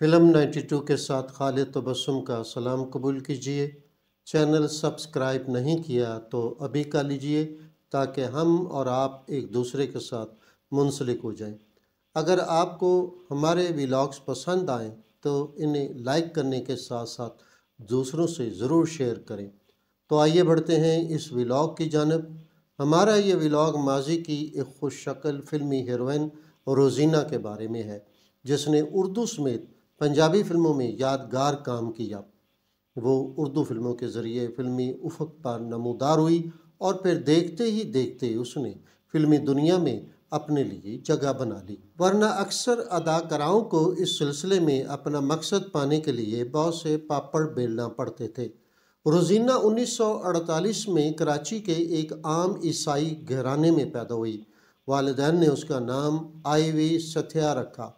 Film 92 के साथ खालिद तबसम तो का सलाम कबूल कीजिए चैनल सब्सक्राइब नहीं किया तो अभी कर लीजिए ताकि हम और आप एक दूसरे के साथ मुंसलिक हो जाएं। अगर आपको हमारे व्लाग्स पसंद आएँ तो इन्हें लाइक करने के साथ साथ दूसरों से ज़रूर शेयर करें तो आइए बढ़ते हैं इस व्लाग की जानब हमारा ये व्लाग माजी की एक खुश शक्ल फिल्मी हीरोइन रोजीना के बारे में है जिसने उर्दू समेत पंजाबी फिल्मों में यादगार काम किया वो उर्दू फिल्मों के ज़रिए फिल्मी उफक पर नमोदार हुई और फिर देखते ही देखते उसने फिल्मी दुनिया में अपने लिए जगह बना ली वरना अक्सर अदाकाराओं को इस सिलसिले में अपना मकसद पाने के लिए बहुत से पापड़ बेलना पड़ते थे रोजीना 1948 में कराची के एक आम ईसाई घराने में पैदा हुई वालदान ने उसका नाम आईवी सथ्या रखा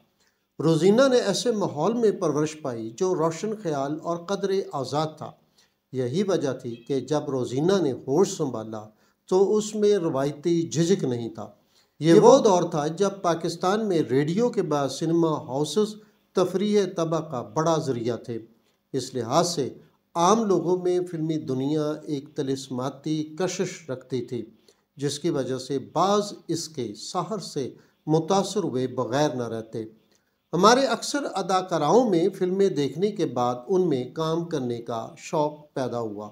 रोजीना ने ऐसे माहौल में परवरिश पाई जो रोशन ख्याल और कदर आज़ाद था यही वजह थी कि जब रोजीना ने होश संभाला तो उसमें रवायती झिझक नहीं था ये वो दौर था जब पाकिस्तान में रेडियो के बाद सिनेमा हाउसेस तफरी तबा का बड़ा ज़रिया थे इस लिहाज से आम लोगों में फिल्मी दुनिया एक तलस्माती कशिश रखती थी जिसकी वजह से बाज़ इसके सहर से मुतासर हुए बग़ैर न रहते हमारे अक्सर अदाकाराओं में फिल्में देखने के बाद उनमें काम करने का शौक़ पैदा हुआ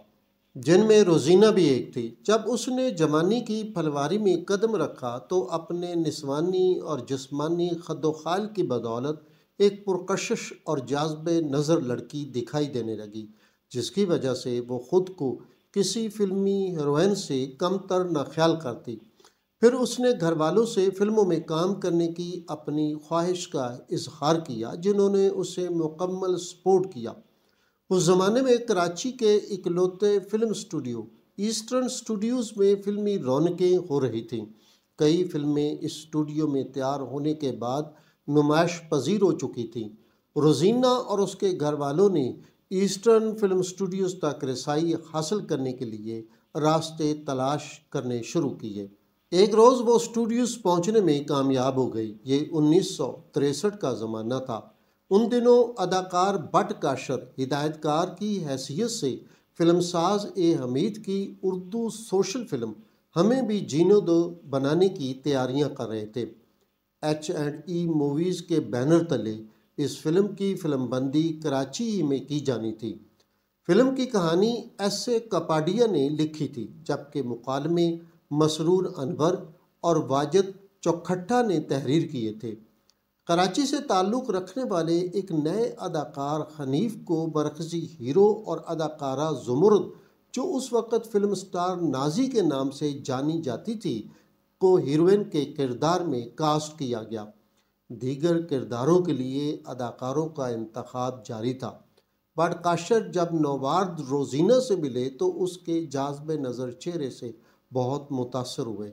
जिनमें रोजीना भी एक थी जब उसने जवानी की फलवारी में कदम रखा तो अपने निस्वानी और जिस्मानी खदोखाल की बदौलत एक पुरकशिश और जाजब नज़र लड़की दिखाई देने लगी जिसकी वजह से वो ख़ुद को किसी फिल्मी हीरोइन से कम तर न ख्याल करती फिर उसने घर वालों से फिल्मों में काम करने की अपनी ख्वाहिश का इजहार किया जिन्होंने उसे मुकम्मल सपोर्ट किया उस ज़माने में कराची के इकलौते फिल्म स्टूडियो ईस्टर्न स्टूडियोज़ में फ़िल्मी रौनकें हो रही थीं कई फिल्में इस स्टूडियो में तैयार होने के बाद नुमाइश पजीर हो चुकी थीं रोजीना और उसके घर वालों ने ईस्टर्न फिल्म स्टूडियोज़ तक रसाई हासिल करने के लिए रास्ते तलाश करने शुरू किए एक रोज़ वो स्टूडियोज पहुंचने में कामयाब हो गई ये उन्नीस का ज़माना था उन दिनों अदाकार बट काशर हिदायतकार की हैसियत से फिल्मसाज ए हमीद की उर्दू सोशल फिल्म हमें भी जीनो दो बनाने की तैयारियां कर रहे थे एच एंड ई मूवीज़ के बैनर तले इस फिल्म की फिल्मबंदी कराची ही में की जानी थी फिल्म की कहानी एस ए कपाडिया ने लिखी थी जबकि मुकालमे मसरूर अनवर और वाजिद चौखट्टा ने तहरीर किए थे कराची से ताल्लुक़ रखने वाले एक नए अदाकार हनीफ को बरखसी हीरो और अदाकारा जुमरद जो उस वक़्त फिल्म स्टार नाजी के नाम से जानी जाती थी को हीरोइन के किरदार में कास्ट किया गया दीगर किरदारों के लिए अदाकारों का इंतखब जारी था बट काशर जब नौवार्द रोजीना से मिले तो उसके जाजब नज़र चेहरे से बहुत मुतासर हुए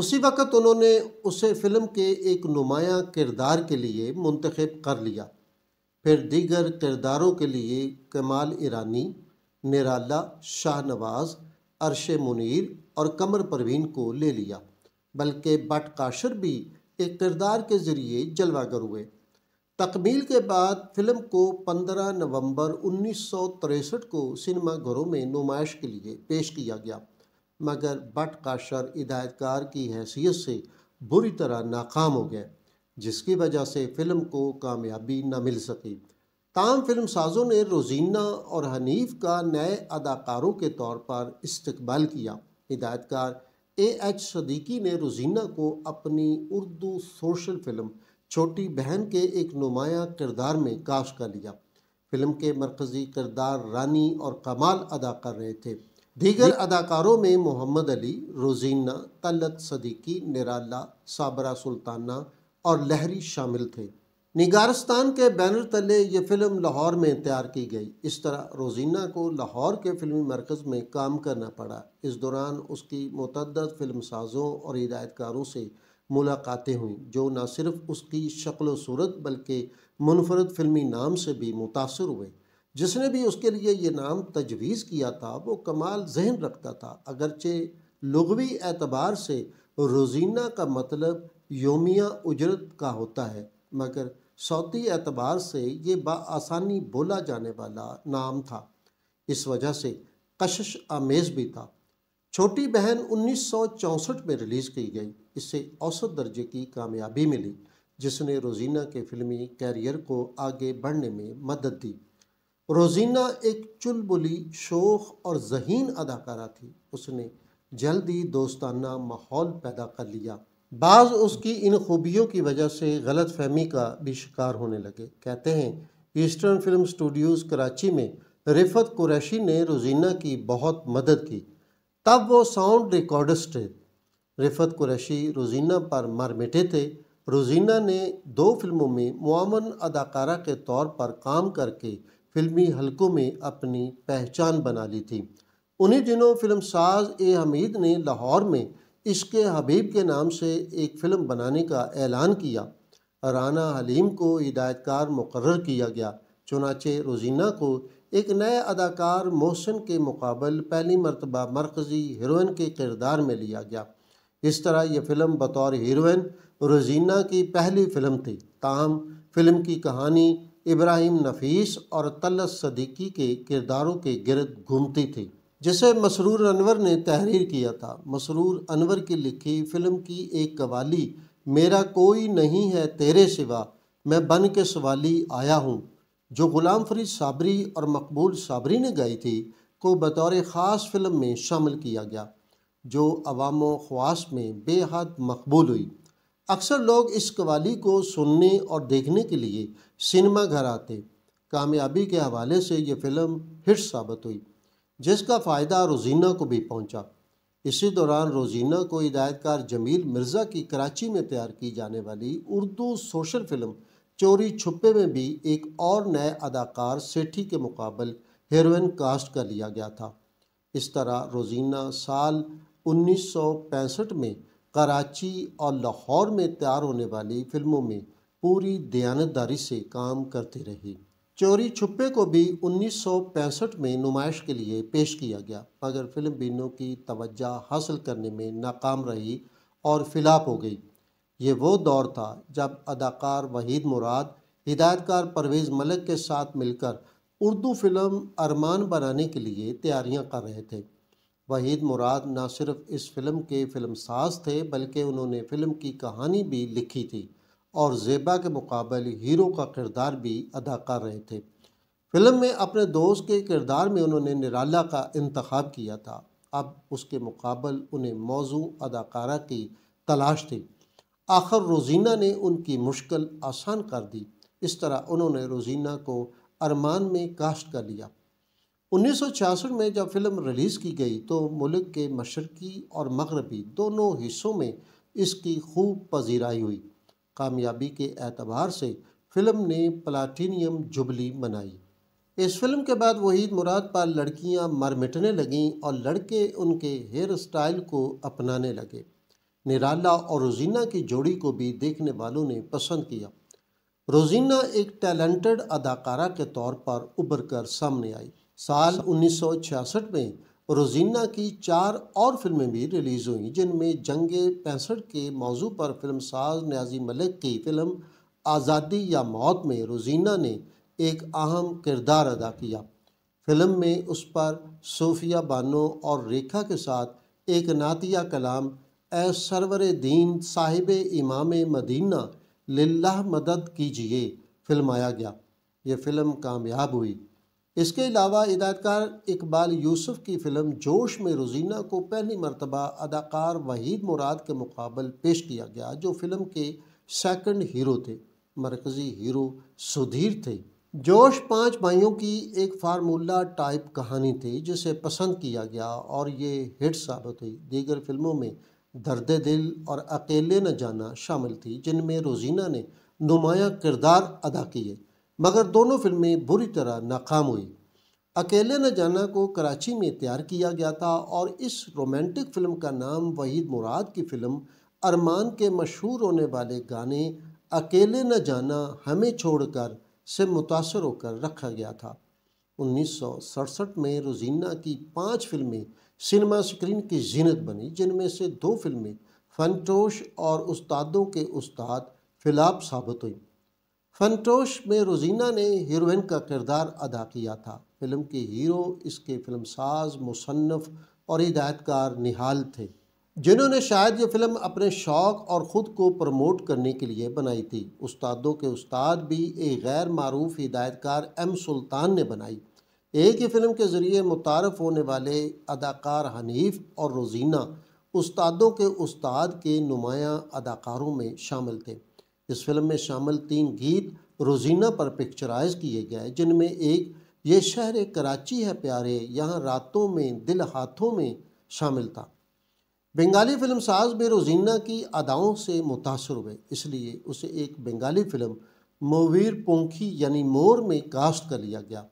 उसी वक़्त उन्होंने उसे फ़िल्म के एक नुमाया किरदार के लिए मंतखब कर लिया फिर दीगर किरदारों के लिए कमाल ईरानी निराला शाहनवाज अरश मुनीर और कमर परवीन को ले लिया बल्कि बट काशर भी एक किरदार के ज़रिए जलवागर हुए तकमील के बाद फिल्म को 15 नवंबर उन्नीस को सिनेमाघरों में नुमाइश के लिए पेश किया गया मगर बट का शर हिदायतकार की हैसियत से बुरी तरह नाकाम हो गया जिसकी वजह से फ़िल्म को कामयाबी न मिल सकी तमाम फिल्म साजों ने रोजीना और हनीफ का नए अदाकारों के तौर पर इस्तबाल किया हिदायतकार ए एच सदीकी ने रोजीना को अपनी उर्दू सोशल फिल्म छोटी बहन के एक नुमाया किरदार में काश कर लिया फिल्म के मरकज़ी किरदार रानी और कमाल अदा कर रहे थे दीगर अदाकारों में मोहम्मद अली रोजीना तलत सदीकी निराला साबरा सुल्ताना और लहरी शामिल थे निगारस्तान के बैनर तले ये फ़िल्म लाहौर में तैयार की गई इस तरह रोजीना को लाहौर के फिल्मी मरकज़ में काम करना पड़ा इस दौरान उसकी मतदद फिल्म साजों और हिदायतकारों से मुलाकातें हुईं जो न सिर्फ उसकी शक्ल सूरत बल्कि मुनफरद फिल्मी नाम से भी मुतासर हुए जिसने भी उसके लिए ये नाम तजवीज़ किया था वो कमाल जहन रखता था अगरचे लगवी एतबार से रोज़ीना का मतलब योमिया उजरत का होता है मगर सौती एतबार से ये बासानी बोला जाने वाला नाम था इस वजह से कशिश आमेज़ भी था छोटी बहन उन्नीस सौ चौंसठ में रिलीज़ की गई इससे औसत दर्जे की कामयाबी मिली जिसने रोज़ीना के फिल्मी कैरियर को आगे बढ़ने में मदद दी रोजीना एक चुलबुली शोख और जहीन अदाकारा थी उसने जल्द ही दोस्ताना माहौल पैदा कर लिया बाज़ उसकी इन खूबियों की वजह से गलत फहमी का भी शिकार होने लगे कहते हैं ईस्टर्न फिल्म स्टूडियोज़ कराची में रिफत कुरैशी ने रोजीना की बहुत मदद की तब वो साउंड रिकॉर्डस्ट थे रिफत कुरैशी रोजीना पर मर मिटे थे रोजीना ने दो फिल्मों में मामन अदाकारा के तौर पर काम करके फिल्मी हलकों में अपनी पहचान बना ली थी उन्हीं दिनों फिल्म साज ए हमीद ने लाहौर में इसके हबीब के नाम से एक फ़िल्म बनाने का ऐलान किया राना हलीम को हिदायतकार मुकर किया गया चुनाचे रोजीना को एक नए अदाकार मोहसिन के मुकाबल पहली मरतबा मरकज़ी हीरोइन के किरदार में लिया गया इस तरह यह फ़िल्म बतौर हीरोइन रोजीना की पहली फ़िल्म थी ताहम फ़िल्म की कहानी इब्राहिम नफीस और तल सदीकी के किरदारों के गिरद घूमती थी जिसे मसरूर अनवर ने तहरीर किया था मसरूर अनवर की लिखी फिल्म की एक कवाली मेरा कोई नहीं है तेरे सिवा मैं बन के सवाली आया हूँ जो गुलाम फरीद साबरी और मकबूल साबरी ने गाई थी को बतौर ख़ास फिल्म में शामिल किया गया जो अवाम ख्वास में बेहद मकबूल हुई अक्सर लोग इस कवाली को सुनने और देखने के लिए सिनेमा घर आते कामयाबी के हवाले से ये फिल्म हिट साबित हुई जिसका फ़ायदा रोजीना को भी पहुंचा। इसी दौरान रोजीना को हिदायतकार जमील मिर्ज़ा की कराची में तैयार की जाने वाली उर्दू सोशल फिल्म चोरी छुपे में भी एक और नए अदाकार सेठी के मुकाबल हेरोइन कास्ट कर लिया गया था इस तरह रोजीना साल उन्नीस में कराची और लाहौर में तैयार होने वाली फिल्मों में पूरी दयानतदारी से काम करती रही चोरी छुपे को भी 1965 में नुमाइश के लिए पेश किया गया मगर फिल्म बीनों की तवज्जा हासिल करने में नाकाम रही और फिलाप हो गई ये वो दौर था जब अदाकार वहीद मुराद हिदायतकार परवेज़ मलिक के साथ मिलकर उर्दू फिल्म अरमान बनाने के लिए तैयारियां कर रहे थे वहीद मुराद ना सिर्फ इस फिल्म के फिल्म साज थे बल्कि उन्होंने फिल्म की कहानी भी लिखी थी और जेबा के मुकाबले हीरो का किरदार भी अदा कर रहे थे फिल्म में अपने दोस्त के किरदार में उन्होंने निराला का इंतखब किया था अब उसके मुकाबल उन्हें मौजू अदाकारा की तलाश थी आखिर रोजीना ने उनकी मुश्किल आसान कर दी इस तरह उन्होंने रोजीना को अरमान में कास्ट कर लिया उन्नीस में जब फिल्म रिलीज़ की गई तो मुल्क के मशरकी और मगरबी दोनों हिस्सों में इसकी खूब पजीराई हुई कामयाबी के एतबार से फिल्म ने प्लाटीनियम जुबली मनाई इस फिल्म के बाद वहीद मुराद पर लड़कियां मर मिटने लगीं और लड़के उनके हेयर स्टाइल को अपनाने लगे निराला और रोजीना की जोड़ी को भी देखने वालों ने पसंद किया रोजीना एक टैलेंटेड अदाकारा के तौर पर उभर कर सामने आई साल 1966 में रोजीना की चार और फिल्में भी रिलीज़ हुईं जिनमें जंग पैंसठ के मौजू पर फिल्म साज न्याजी मलिक की फिल्म आज़ादी या मौत में रोजीना ने एक अहम किरदार अदा किया फिल्म में उस पर सोफिया बानो और रेखा के साथ एक नातिया कलाम ए सरवर दीन साहिब इमाम मदीना लाह मदद कीजिए फिल्माया गया ये फिल्म कामयाब हुई इसके अलावा हिदायतकार इकबाल यूसुफ की फ़िल्म जोश में रोजीना को पहली मरतबा अदाकार वहीद मुराद के मुकाबल पेश किया गया जो फ़िल्म के सेकंड हीरो थे मरकज़ी हीरो सुधीर थे जोश पांच भाइयों की एक फार्मूला टाइप कहानी थी जिसे पसंद किया गया और ये हिट साबित हुई दीगर फिल्मों में दर्द दिल और अकेले न जाना शामिल थी जिनमें रोजीना ने नुमाया किरदार अदा किए मगर दोनों फिल्में बुरी तरह नाकाम हुई अकेले न जाना को कराची में तैयार किया गया था और इस रोमांटिक फिल्म का नाम वहीद मुराद की फिल्म अरमान के मशहूर होने वाले गाने अकेले न जाना हमें छोड़कर से मुतासर होकर रखा गया था उन्नीस में रोजीना की पाँच फिल्में सिनेमा स्क्रीन की जीनत बनी जिनमें से दो फिल्में फनटोश और उस्तादों के उस्ताद फिलाप साबित हुई फनटोश में रोजीना ने हीरोइन का किरदार अदा किया था फिल्म के हीरो इसके फिल्म साज मुसनफ़ और हिदायतकार निहाल थे जिन्होंने शायद ये फिल्म अपने शौक़ और ख़ुद को प्रमोट करने के लिए बनाई थी उस्तादों के उस्ताद भी एक गैर मरूफ हिदायतकार एम सुल्तान ने बनाई एक ही फिल्म के ज़रिए मुतारफ़ होने वाले अदाकार हनीफ और रोजीना उस्तादों के उस्ताद के नुमाया अदाकारों में शामिल थे इस फिल्म में शामिल तीन गीत रोजीना पर पिक्चराइज किए गए जिनमें एक ये शहर कराची है प्यारे यहाँ रातों में दिल हाथों में शामिल था बंगाली फिल्म साज में रोजीना की अदाओं से मुतासर हुए इसलिए उसे एक बंगाली फिल्म मोवीर पोंखी यानी मोर में कास्ट कर लिया गया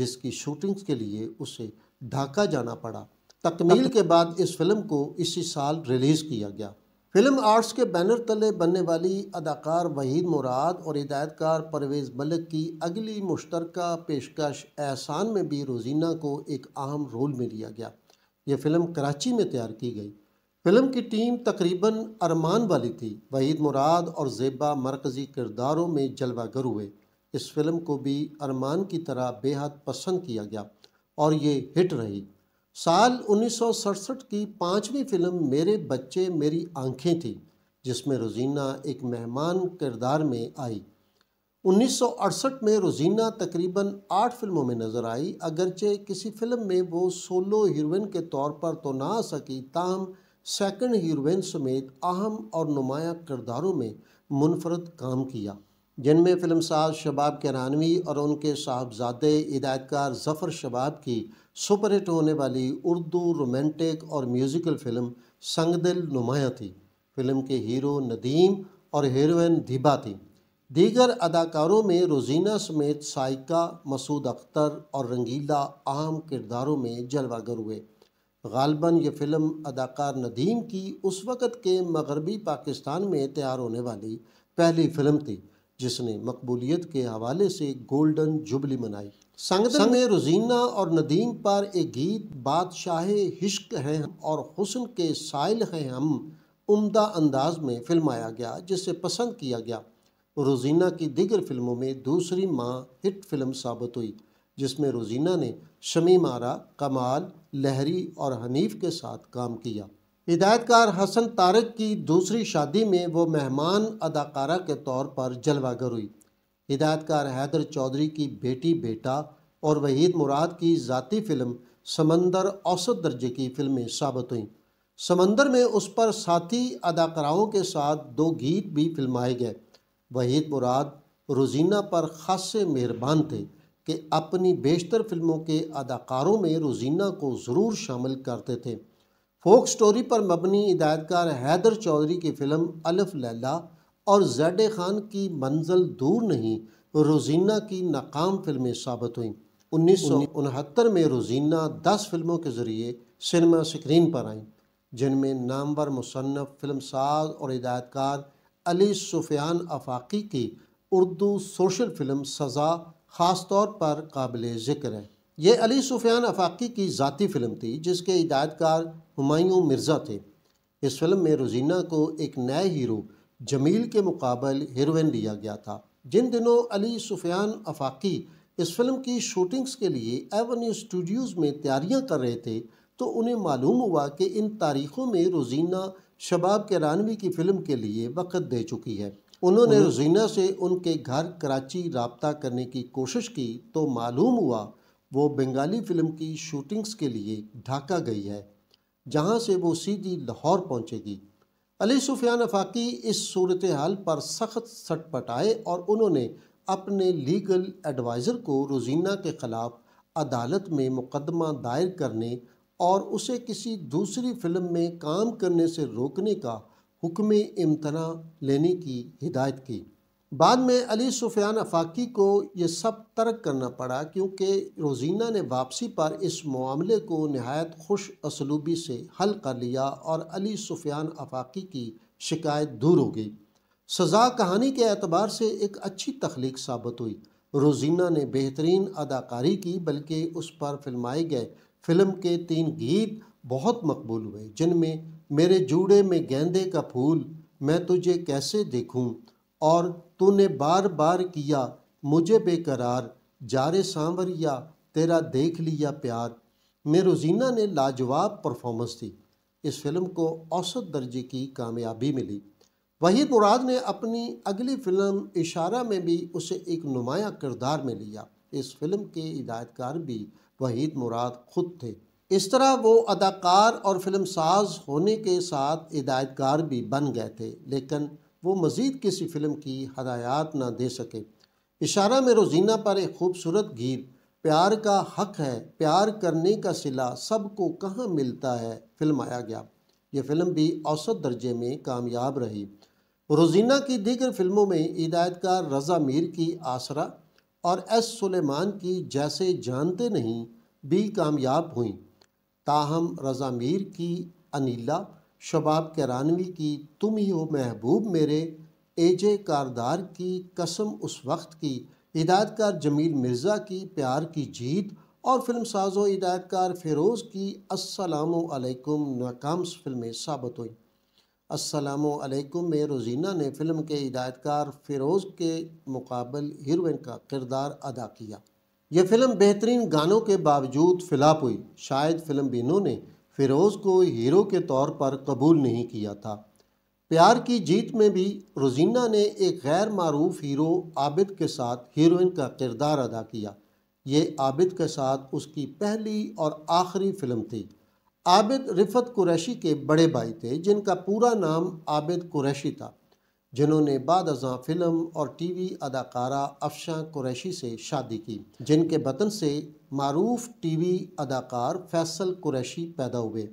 जिसकी शूटिंग्स के लिए उसे ढाका जाना पड़ा तकमील के बाद इस फिल्म को इसी साल रिलीज़ किया गया फिल्म आर्ट्स के बैनर तले बनने वाली अदाकार वहीद मुराद और हिदायतकार परवेज़ मलिक की अगली मुश्तरका पेशकश एहसान में भी रोजीना को एक अहम रोल में लिया गया यह फ़िल्म कराची में तैयार की गई फिल्म की टीम तकरीबन अरमान वाली थी वहीद मुराद और जेबा मरकज़ी किरदारों में जलवागर हुए इस फिल्म को भी अरमान की तरह बेहद पसंद किया गया और ये हिट रही साल उन्नीस की पांचवी फिल्म मेरे बच्चे मेरी आंखें थी जिसमें रोजीना एक मेहमान किरदार में आई 1968 में रोजीना तकरीबन आठ फिल्मों में नज़र आई अगरचे किसी फिल्म में वो सोलो हीरोइन के तौर पर तो ना आ सकी ताहम सेकंड हीरोइन समेत अहम और नुमाया किरदारों में मुनफरद काम किया जिनमें फिल्मसाज शबाब केरानवी और उनके साहबजादे हिदायतकार जफ़र शबाब की सुपरहिट होने वाली उर्दू रोमांटिक और म्यूज़िकल फ़िल्म संग दिल थी फिल्म के हीरो नदीम और हीरोइन धीबा थी दीगर अदाकारों में रोजीना समेत साइका मसूद अख्तर और रंगीला आम किरदारों में जलवागर हुए गालबन ये फ़िल्म अदाकार नदीम की उस वक़्त के मगरबी पाकिस्तान में तैयार होने वाली पहली फ़िल्म थी जिसने मकबूलीत के हवाले से गोल्डन जुबली मनाई संगदन में रोजीना और नदीम पर एक गीत बादशाह हिश्क हैं हम और हुसन के साइल हैं हम उम्दा अंदाज में फिल्माया गया जिसे पसंद किया गया रोजीना की दिगर फिल्मों में दूसरी माँ हिट फिल्म साबित हुई जिसमें रोजीना ने शमी मारा कमाल लहरी और हनीफ के साथ काम किया हिदायतकार हसन तारक की दूसरी शादी में वो मेहमान अदाकारा के तौर पर जलवागर हुई हिदायतकार हैदर चौधरी की बेटी बेटा और वहीद मुराद की ज़ाती फिल्म समंदर औसत दर्जे की फिल्में साबित हुई समंदर में उस पर साथी अदाकाराओं के साथ दो गीत भी फिल्माए गए वहीद मुराद रोजीना पर खास मेहरबान थे कि अपनी बेशतर फिल्मों के अदाकारों में रोजीना को ज़रूर शामिल करते थे फोक स्टोरी पर मबनी हिदायतकार हैदर चौधरी की फ़िल्म अलफ लैला और जैड खान की मंजिल दूर नहीं रोजीना की नाकाम फिल्में साबित हुईं उन्नीस सौ उनहत्तर में रोजीना दस फिल्मों के ज़रिए सिनेमा स्क्रीन पर आईं जिनमें नामवर मुसनफ़ साज और हिदायतकार अली सुफियान अफाकी की उर्दू सोशल फिल्म सज़ा ख़ास तौर पर काबिल ज़िक्र है ये अली सुफियान अफाकी की ज़ाती फिल्म थी जिसके हिदायतकार हमायूं मिर्ज़ा थे इस फिल्म में रोजीना को एक नए हीरो जमील के मुकाबल हीरोइन लिया गया था जिन दिनों अली सुफियान अफाकी इस फिल्म की शूटिंग्स के लिए एवन्यू स्टूडियोज़ में तैयारियां कर रहे थे तो उन्हें मालूम हुआ कि इन तारीख़ों में रोजीना शबाब के रानवी की फ़िल्म के लिए वक़्त दे चुकी है उन्होंने रोजीना से उनके घर कराची रबता करने की कोशिश की तो मालूम हुआ वो बंगाली फ़िल्म की शूटिंग्स के लिए ढाका गई है जहाँ से वो सीधी लाहौर पहुँचेगी अली सुफियान फाकी इस صورتحال पर سخت સટપટાયે અને ઉનોને અપને લીગલ એડવાઇઝર કો રોજિના કે ખિલાફ અદાલત મે મુકદમા દાખિલ કરને ઓર ઉસે કિસી દૂસરી ફિલ્મ મે કામ કરને સે રોકને કા હુકમે ઇમતના લેને કી હિદાયત કી बाद में अली सुफियान अफाकी को ये सब तर्क करना पड़ा क्योंकि रोजीना ने वापसी पर इस मामले को नहायत खुश असलूबी से हल कर लिया और अली सुफियान अफाकी की शिकायत दूर हो गई सज़ा कहानी के अतबार से एक अच्छी तख्लीक साबित हुई रोजीना ने बेहतरीन अदाकारी की बल्कि उस पर फिल्माए गए फिल्म के तीन गीत बहुत मकबूल हुए जिनमें मेरे जूड़े में गेंदे का फूल मैं तुझे कैसे देखूँ और तूने बार बार किया मुझे बेकरार जारे सांवरिया तेरा देख लिया प्यार मेरोजीना ने लाजवाब परफॉर्मेंस दी इस फिल्म को औसत दर्जे की कामयाबी मिली वहीद मुराद ने अपनी अगली फिल्म इशारा में भी उसे एक नुमाया किरदार में लिया इस फिल्म के हिदायतकार भी वहीद मुराद खुद थे इस तरह वो अदाकार और फिल्म साज होने के साथ हिदायतकार भी बन गए थे लेकिन वो मज़ीद किसी फिल्म की हदायत ना दे सके इशारा में रोज़ीना पर एक खूबसूरत गीत प्यार का हक है प्यार करने का सिला सबको कहाँ मिलता है फिल्म आया गया ये फिल्म भी औसत दर्जे में कामयाब रही रोज़ीना की दीगर फिल्मों में हिदायतकार रज़ा मीर की आसरा और एस सुलेमान की जैसे जानते नहीं भी कामयाब हुई ताहम रज़ा मीर की अनिला शबाब केरानवी की तुम ही हो महबूब मेरे एजे कारदार की कसम उस वक्त की हिदायतकार जमील मिर्ज़ा की प्यार की जीत और फिल्म साजो हिदायतकार फ़िरोज़ की असलकम नाकाम फिल्में साबित हुई असलकम में रोजीना ने फिल्म के हिदायतकार फ़िरोज़ के मुकाबल हीरोइन का किरदार अदा किया यह फ़िल्म बेहतरीन गानों के बावजूद फिलाप हुई शायद फ़िल्म बिनों ने फिरोज़ को हीरो के तौर पर कबूल नहीं किया था प्यार की जीत में भी रोजीना ने एक गैर मरूफ हीरो आबिद के साथ हीरोइन का किरदार अदा किया ये आबिद के साथ उसकी पहली और आखिरी फिल्म थी आबिद रिफत कुरैशी के बड़े भाई थे जिनका पूरा नाम आबिद कुरैशी था जिन्होंने बाद अजा फिल्म और टी वी अदाकारा अफशा कुरैशी से शादी की जिनके बतन से मरूफ टी वी अदाकार फैसल कुरैशी पैदा हुए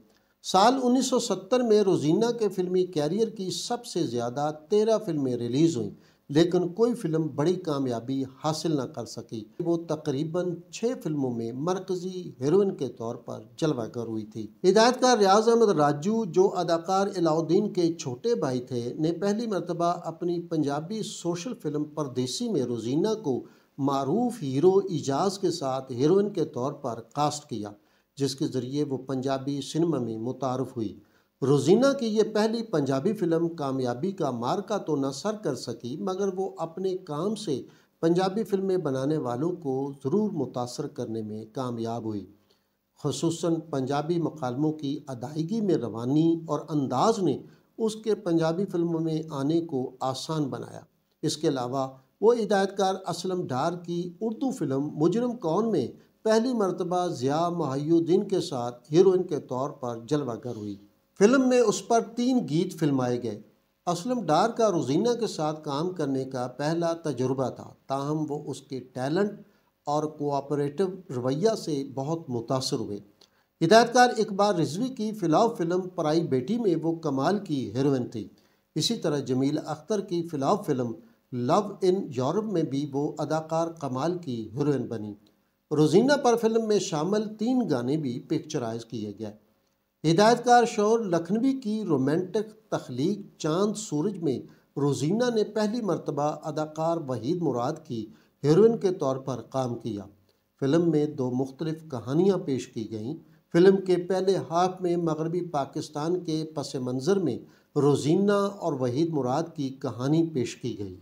साल 1970 में रोजीना के फिल्मी कैरियर की सबसे ज़्यादा तेरह फिल्में रिलीज़ हुईं लेकिन कोई फिल्म बड़ी कामयाबी हासिल ना कर सकी वो तकरीबन छः फिल्मों में मरकजी हीरोइन के तौर पर जलवागर हुई थी हिदायतकार रियाज अहमद राजू जो अदाकार अलाउद्दीन के छोटे भाई थे ने पहली मरतबा अपनी पंजाबी सोशल फिल्म परदेसी में रोजीना को मरूफ हीरो एजाज के साथ हीरोइन के तौर पर कास्ट किया जिसके ज़रिए वो पंजाबी सिनेमा में मुतारफ़ हुई रोजीना की ये पहली पंजाबी फिल्म कामयाबी का मार्का तो न सर कर सकी मगर वो अपने काम से पंजाबी फिल्में बनाने वालों को ज़रूर मुतासर करने में कामयाब हुई खसूस पंजाबी मकालमों की अदायगी में रवानी और अंदाज ने उसके पंजाबी फिल्मों में आने को आसान बनाया इसके अलावा वो हिदायतकार असलम डार की उर्दू फिल्म मुजरम कौन में पहली मरतबा ज़िया महुद्दीन के साथ हीरोइन के तौर पर जलवागर हुई फिल्म में उस पर तीन गीत फिल्माए गए असलम डार का रोजीना के साथ काम करने का पहला तजुर्बा था ताहम वो उसके टैलेंट और कोऑपरेटिव रवैया से बहुत मुतासर हुए हिदायतकार इकबाल रिजवी की फ़िलाव फिल्म पराई बेटी में वो कमाल की हीरोइन थी इसी तरह जमील अख्तर की फ़िलाव फिल्म लव इन यूरोप में भी वो अदाकार कमाल की हीरोइन बनी रोजीना पर फिल्म में शामिल तीन गाने भी पिक्चराइज किए गए हिदायतकार शोर लखनवी की रोमांटिक तख्लीक चांद सूरज में रोजीना ने पहली मरतबा अदाकार वहीद मुराद की हीरोइन के तौर पर काम किया फिल्म में दो मुख्तलिफ कहानियाँ पेश की गईं फिल्म के पहले हाफ में मगरबी पाकिस्तान के पस मंज़र में रोजीना और वहीद मुराद की कहानी पेश की गई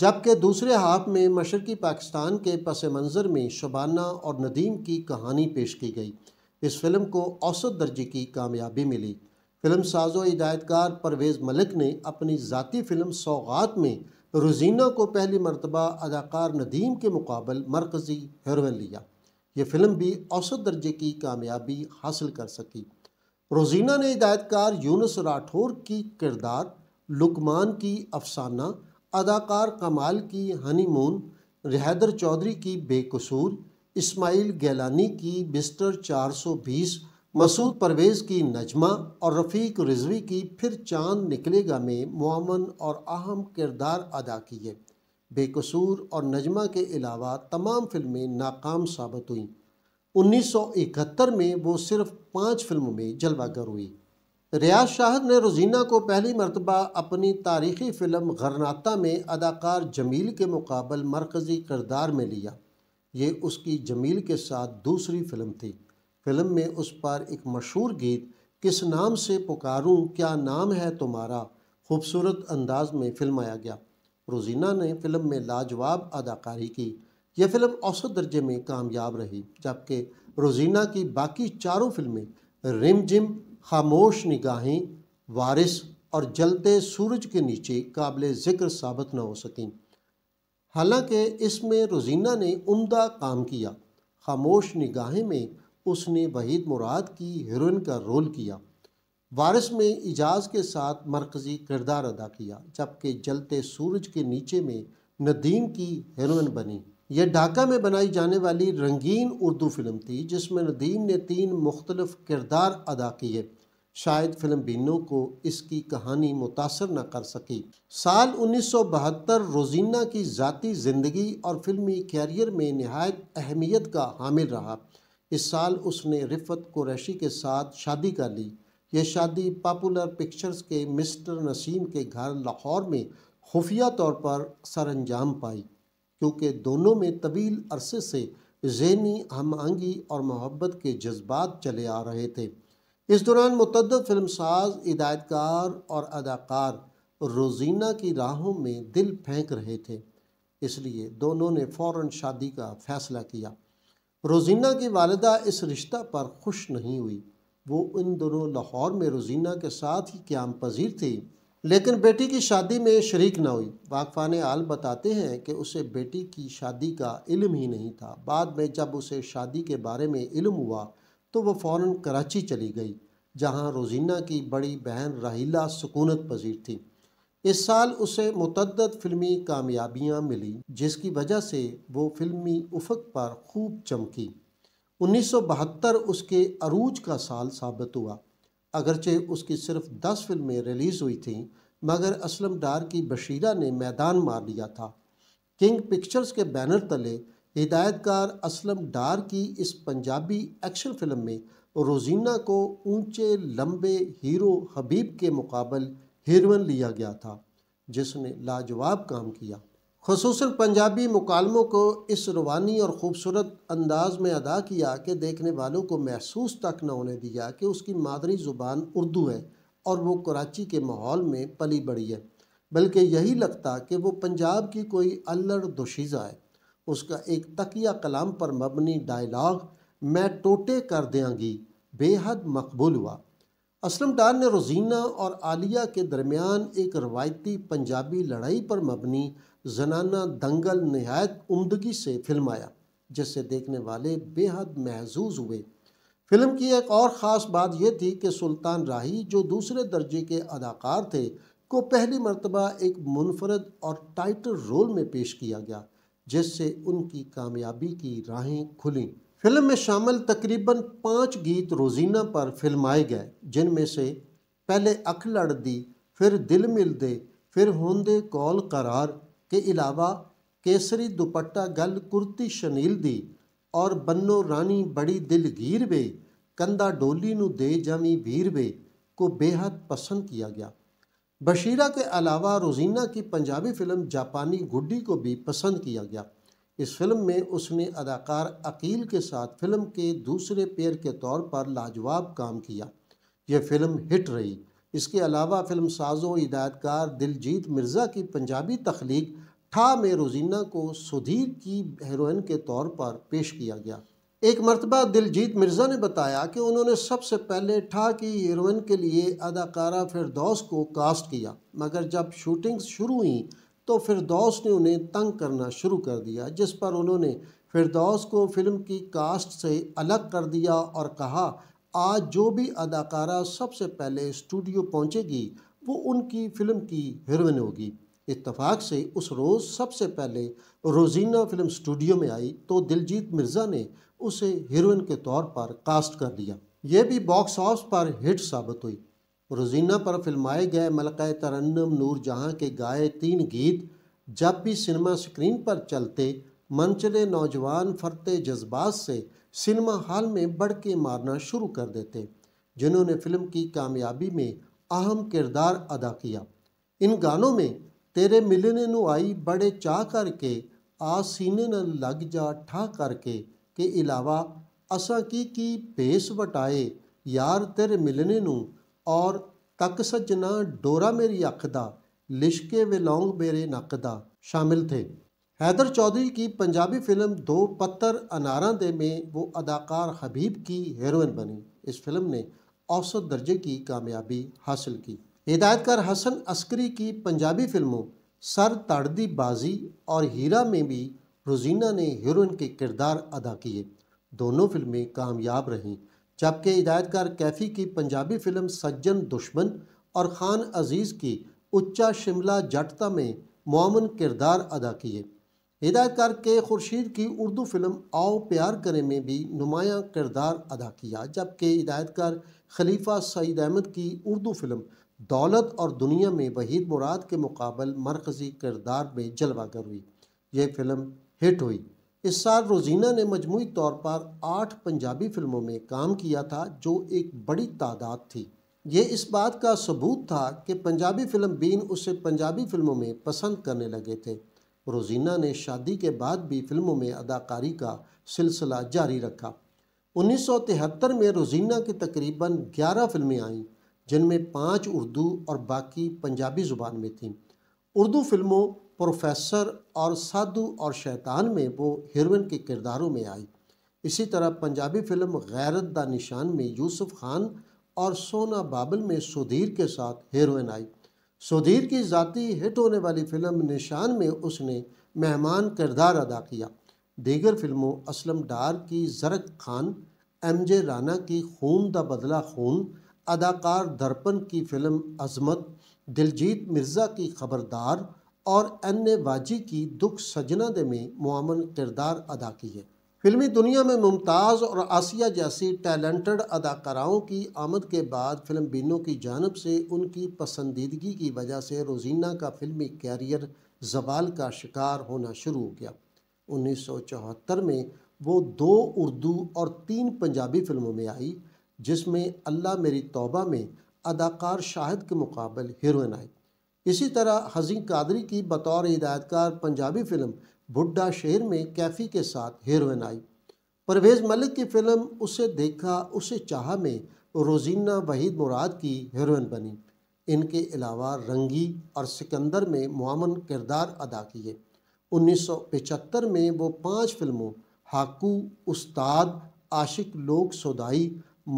जबकि दूसरे हाफ में मशरकी पाकिस्तान के पस मंज़र में शबाना और नदीम की कहानी पेश की गई इस फिल्म को औसत दर्जे की कामयाबी मिली फिल्म साजो हिदायतकार परवेज़ मलिक ने अपनी ज़ाती फिल्म सौगात में रोजीना को पहली मरतबा अदाकार नदीम के मुकाबल मरकज़ी हेरोइन लिया ये फिल्म भी औसत दर्जे की कामयाबी हासिल कर सकी रोजीना ने हिदायतकार यूनस राठौर की किरदार लुकमान की अफसाना अदाकार कमाल की हनीमून रहदर चौधरी की बेकसूर इस्माइल गैलानी की बिस्टर 420 मसूद परवेज़ की नजमा और रफ़ीक रिजवी की फिर चांद निकलेगा में मामन और अहम किरदार अदा किए बेकसूर और नजमा के अलावा तमाम फिल्में नाकाम साबित हुई 1971 में वो सिर्फ पाँच फिल्मों में जलवागर हुई रियाज शाहद ने रोजीना को पहली मरतबा अपनी तारीखी फ़िल्म गरनाता में अदाकार जमील के मुकाबल मरकज़ी किरदार में लिया ये उसकी जमील के साथ दूसरी फिल्म थी फिल्म में उस पर एक मशहूर गीत किस नाम से पुकारूं क्या नाम है तुम्हारा खूबसूरत अंदाज में फिल्माया गया रोजीना ने फिल्म में लाजवाब अदाकारी की यह फिल्म औसत दर्जे में कामयाब रही जबकि रोजीना की बाकी चारों फिल्में रिम जिम खामोश निगाहें वारिस और जलते सूरज के नीचे काबिल ज़िक्र साबित न हो सकें हालांकि इसमें रोजीना ने उम्दा काम किया खामोश निगाहें में उसने वहीद मुराद की हिरोइन का रोल किया वारिस में इजाज़ के साथ मरकज़ी किरदार अदा किया जबकि जलते सूरज के नीचे में नदीम की हिरोइन बनी यह ढाका में बनाई जाने वाली रंगीन उर्दू फिल्म थी जिसमें नदीम ने तीन मुख्तलफ किरदार अदा किए शायद बीनों को इसकी कहानी मुतासर न कर सकी साल 1972 रोजीना की ज़ाती ज़िंदगी और फिल्मी कैरियर में नहायत अहमियत का हामिल रहा इस साल उसने रिफत कुरैशी के साथ शादी कर ली यह शादी पॉपुलर पिक्चर्स के मिस्टर नसीम के घर लाहौर में खुफिया तौर पर सरंजाम पाई क्योंकि दोनों में तवील अरसे से जहनी हम आहंगी और मोहब्बत के जज्बात चले आ रहे थे इस दौरान मतद साज हिदायतकार और अदाकार रोजीना की राहों में दिल फेंक रहे थे इसलिए दोनों ने फ़ौर शादी का फ़ैसला किया रोजीना की वालदा इस रिश्ता पर खुश नहीं हुई वो इन दोनों लाहौर में रोजीना के साथ ही क्याम पजीर थी लेकिन बेटी की शादी में शरीक ना हुई वाकफान आल बताते हैं कि उसे बेटी की शादी का इल्म ही नहीं था बाद में जब उसे शादी के बारे में इल्म हुआ तो वह फ़ौर कराची चली गई जहाँ रोजीना की बड़ी बहन राहीला सुकूनत पजीर थी इस साल उसे मतद फिल्मी कामयाबियाँ मिली जिसकी वजह से वो फिल्मी उफक पर खूब चमकी 1972 उसके अरूज का साल साबित हुआ अगरचे उसकी सिर्फ दस फिल्में रिलीज़ हुई थीं मगर असलम डार की बशीरा ने मैदान मार लिया था किंग पिक्चर्स के बैनर तले हिदायतकार असलम डार की इस पंजाबी एक्शन फिल्म में रोजीना को ऊंचे लंबे हीरो हबीब के मुकाबल हीरोइन लिया गया था जिसने लाजवाब काम किया खसूस पंजाबी मुकालमों को इस रवानी और ख़ूबसूरत अंदाज में अदा किया कि देखने वालों को महसूस तक न होने दिया कि उसकी मादरी ज़ुबान उर्दू है और वो कराची के माहौल में पली बढ़ी है बल्कि यही लगता कि वो पंजाब की कोई अल्लड़ दोशीज़ा है उसका एक तकिया कलाम पर मबनी डायलाग मैं टोटे कर देंगी बेहद मकबूल हुआ असलम डार ने रोजीना और आलिया के दरमियान एक रवायती पंजाबी लड़ाई पर मबनी जनाना दंगल नहायत उमदगी से फिल्माया जिससे देखने वाले बेहद महजूज हुए फिल्म की एक और ख़ास बात यह थी कि सुल्तान राही जो दूसरे दर्जे के अदाकार थे को पहली मरतबा एक मुनफरद और टाइटल रोल में पेश किया गया जिससे उनकी कामयाबी की राहें खुलीं फिल्म में शामिल तकरीबन पाँच गीत रोजीना पर फिल्माए गए जिनमें से पहले अख लड़ दी फिर दिल मिल दे फिर होंदे कौल करार के अलावा केसरी दुपट्टा गल कुर्ती शनील दी और बन्नो रानी बड़ी दिलगीर वे कंधा डोली नू दे जमी वीर वे को बेहद पसंद किया गया बशीरा के अलावा रोजीना की पंजाबी फ़िल्म जापानी गुड्डी को भी पसंद किया गया इस फिल्म में उसने अदाकार अकील के साथ फिल्म के दूसरे पेयर के तौर पर लाजवाब काम किया यह फिल्म हिट रही इसके अलावा फिल्म साजो हिदायतकार दिलजीत मिर्ज़ा की पंजाबी तख्लीक ठा में रोजीना को सुधीर की हेरोइन के तौर पर पेश किया गया एक मरतबा दिलजीत मिर्ज़ा ने बताया कि उन्होंने सबसे पहले ठा की हिरोइन के लिए अदाकारा फिरदौस को कास्ट किया मगर जब शूटिंग्स शुरू हुई तो फिरदौस ने उन्हें तंग करना शुरू कर दिया जिस पर उन्होंने फिरदौस को फिल्म की कास्ट से अलग कर दिया और कहा आज जो भी अदाकारा सबसे पहले स्टूडियो पहुँचेगी वो उनकी फ़िल्म की हिरोइन होगी इतफाक से उस रोज़ सबसे पहले रोजीना फिल्म स्टूडियो में आई तो दिलजीत मिर्ज़ा ने उसे हीरोइन के तौर पर कास्ट कर दिया ये भी बॉक्स ऑफिस पर हिट साबित हुई रोजीना पर फिल्माए गए मलका तरन्नम नूर जहाँ के गाए तीन गीत जब भी सिनेमा स्क्रीन पर चलते मनचले नौजवान फरते जज्बात से सिनेमा हॉल में बढ़ के मारना शुरू कर देते जिन्होंने फिल्म की कामयाबी में अहम किरदार अदा किया इन गानों में तेरे मिलने नु आई बड़े चाह करके आ सीने न लग जा ठा करके के अलावा असा की की भेस वटाए यार तेरे मिलने ਨੂੰ ਔਰ ਤੱਕ ਸੱਜਣਾ ਡੋਰਾ ਮੇਰੀ ਅੱਖ ਦਾ ਲਿਸ਼ਕੇ ਵਿਲੋਂਗ ਮੇਰੇ थे हैदर चौधरी की पंजाबी फिल्म दो पत्थर अनारा दे में वो अदाकार हबीब की हेरोइन बनी इस फिल्म ने औसत दर्जे की कामयाबी हासिल की हिदायतकार हसन अस्करी की पंजाबी फिल्मों सर ताड़दी बाजी और हीरा में भी रोजीना ने हीरोइन के किरदार अदा किए दोनों फिल्में कामयाब रहीं जबकि हिदायतकार कैफी की पंजाबी फिल्म सज्जन दुश्मन और ख़ान अजीज़ की उच्चा शिमला जटता में मामन किरदार अदा किए हिदायतकार के खुर्शीद की उर्दू फिल्म आओ प्यार करें में भी नुमाया किरदार अदा किया जबकि हिदायतकार खलीफा सईद अहमद की उर्दू फिल्म दौलत और दुनिया में वहीद मुराद के मुकाबल मरकज़ी किरदार में जलवागर हुई यह फिल्म हिट हुई इस साल रोजीना ने मजमू तौर पर आठ पंजाबी फिल्मों में काम किया था जो एक बड़ी तादाद थी ये इस बात का सबूत था कि पंजाबी फिल्म बीन उसे पंजाबी फिल्मों में पसंद करने लगे थे रोजीना ने शादी के बाद भी फिल्मों में अदाकारी का सिलसिला जारी रखा 1973 में रोजीना की तकरीबन 11 फिल्में आईं जिनमें पाँच उर्दू और बाकी पंजाबी ज़ुबान में थीं उर्दू फिल्मों प्रोफेसर और साधु और शैतान में वो हिरोइन के किरदारों में आई इसी तरह पंजाबी फिल्म गैरत दा निशान में यूसुफ खान और सोना बाबल में सुधीर के साथ हीरोइन आई सुधीर की ज़ाती हिट होने वाली फिल्म निशान में उसने मेहमान किरदार अदा किया दीगर फिल्मों असलम डार की जरक खान एम जे राना की खून दा बदला खून अदाकार दर्पण की फिल्म अजमत दिलजीत मिर्ज़ा की खबरदार और अन्य वाजी की दुख दे में मामन किरदार अदा की है फिल्मी दुनिया में मुमताज़ और आसिया जैसी टैलेंटेड अदाकाराओं की आमद के बाद फिल्म बीनों की जानब से उनकी पसंदीदगी की वजह से रोजीना का फिल्मी कैरियर जवाल का शिकार होना शुरू हो गया उन्नीस सौ चौहत्तर में वो दो उर्दू और तीन पंजाबी फिल्मों में आई जिसमें अल्लाह मेरी तौबा में अदाकार शाहिद के मुकाबल हीरोइन आई इसी तरह हजी कादरी की बतौर हिदायतकार पंजाबी फ़िल्म भुड्डा शेर में कैफ़ी के साथ हीरोइन आई परवेज़ मलिक की फ़िल्म उसे देखा उसे चाहा में रोजीना वहीद मुराद की हीरोइन बनी इनके अलावा रंगी और सिकंदर में मामन किरदार अदा किए 1975 में वो पांच फिल्मों हाकू उस्ताद आशिक लोक सोदाई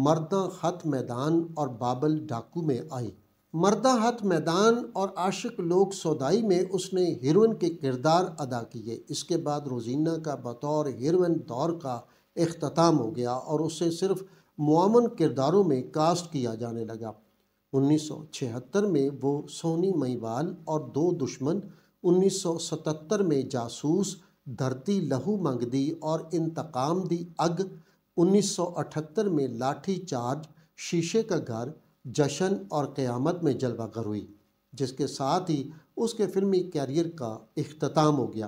मर्दा खत मैदान और बाबल डाकू में आई मर्दा हथ मैदान और आशिक लोक सौदाई में उसने हिरोइन के किरदार अदा किए इसके बाद रोजीना का बतौर हिरोइन दौर का अख्ताम हो गया और उसे सिर्फ मुआमन किरदारों में कास्ट किया जाने लगा 1976 में वो सोनी मईवाल और दो दुश्मन 1977 में जासूस धरती लहू मंगदी और इंतकाम दी अग 1978 में लाठी चार्ज शीशे का घर जशन और क़यामत में जलवागर हुई जिसके साथ ही उसके फिल्मी कैरियर का अख्ताम हो गया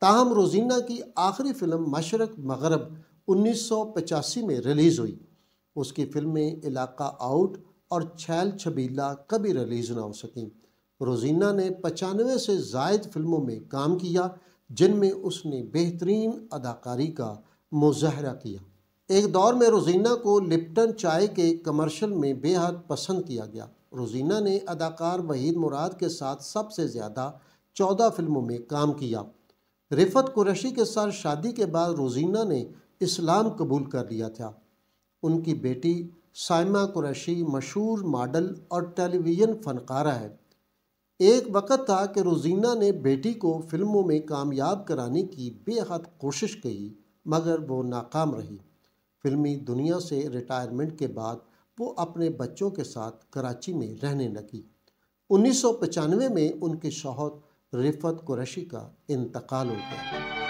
ताहम रोजीना की आखिरी फ़िल्म मशरक मगरब 1985 में रिलीज़ हुई उसकी फिल्में इलाका आउट और छैल छबीला कभी रिलीज़ ना हो सकें रोजीना ने पचानवे से जायद फिल्मों में काम किया जिनमें उसने बेहतरीन अदाकारी का मुजाहरा किया एक दौर में रोजीना को लिप्टन चाय के कमर्शल में बेहद पसंद किया गया रोजीना ने अदाकार वहीद मुराद के साथ सबसे ज़्यादा चौदह फिल्मों में काम किया रिफत कुरैशी के साथ शादी के बाद रोजीना ने इस्लाम कबूल कर लिया था उनकी बेटी साइमा कुरैशी मशहूर मॉडल और टेलीविज़न फनकारा है एक वक़्त था कि रोजीना ने बेटी को फिल्मों में कामयाब कराने की बेहद कोशिश की मगर वो नाकाम रही फिल्मी दुनिया से रिटायरमेंट के बाद वो अपने बच्चों के साथ कराची में रहने लगी उन्नीस में उनके शौहर रिफत कुरैशी का इंतकाल हो गया